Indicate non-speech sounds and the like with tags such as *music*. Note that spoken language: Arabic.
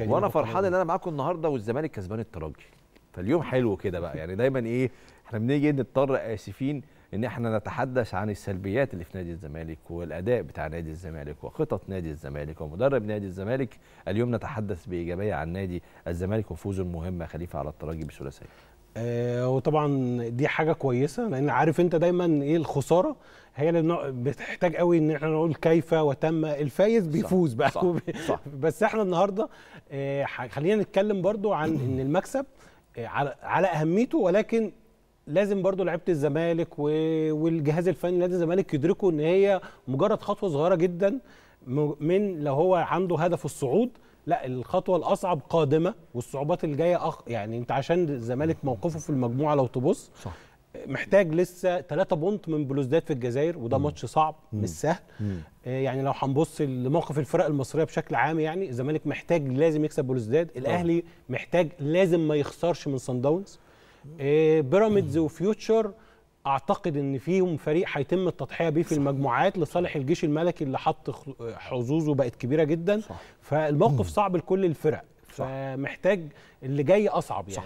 وانا فرحان ان انا معاكم النهارده والزمالك كسبان الترجي فاليوم حلو كده بقى يعني دايما ايه احنا بنيجي نضطر اسفين ان احنا نتحدث عن السلبيات اللي في نادي الزمالك والاداء بتاع نادي الزمالك وخطط نادي الزمالك ومدرب نادي الزمالك اليوم نتحدث بايجابيه عن نادي الزمالك وفوزه المهمه خليفه على الترجي بثلاثيه آه وطبعا دي حاجه كويسه لان عارف انت دايما ايه الخساره هي اللي بتحتاج قوي ان احنا نقول كيف وتم الفايز بيفوز صح بقى صح صح *laughs* بس احنا النهارده آه خلينا نتكلم برضو عن ان المكسب آه على, على اهميته ولكن لازم برضو لعيبه الزمالك والجهاز الفني لنادي الزمالك يدركوا ان هي مجرد خطوه صغيره جدا من لو هو عنده هدف الصعود لا الخطوه الاصعب قادمه والصعوبات الجايه أخ... يعني انت عشان الزمالك موقفه في المجموعه لو تبص صح. محتاج لسه 3 بونت من بلوزداد في الجزائر وده ماتش صعب مش سهل آه، يعني لو هنبص لموقف الفرق المصريه بشكل عام يعني الزمالك محتاج لازم يكسب بلوزداد الاهلي محتاج لازم ما يخسرش من سان داونز آه، بيراميدز وفيوتشر اعتقد ان فيهم فريق هيتم التضحيه بيه في المجموعات لصالح الجيش الملكي اللي حط حظوظه بقت كبيره جدا صح. فالموقف صعب لكل الفرق صح. فمحتاج اللي جاي اصعب يعني صح.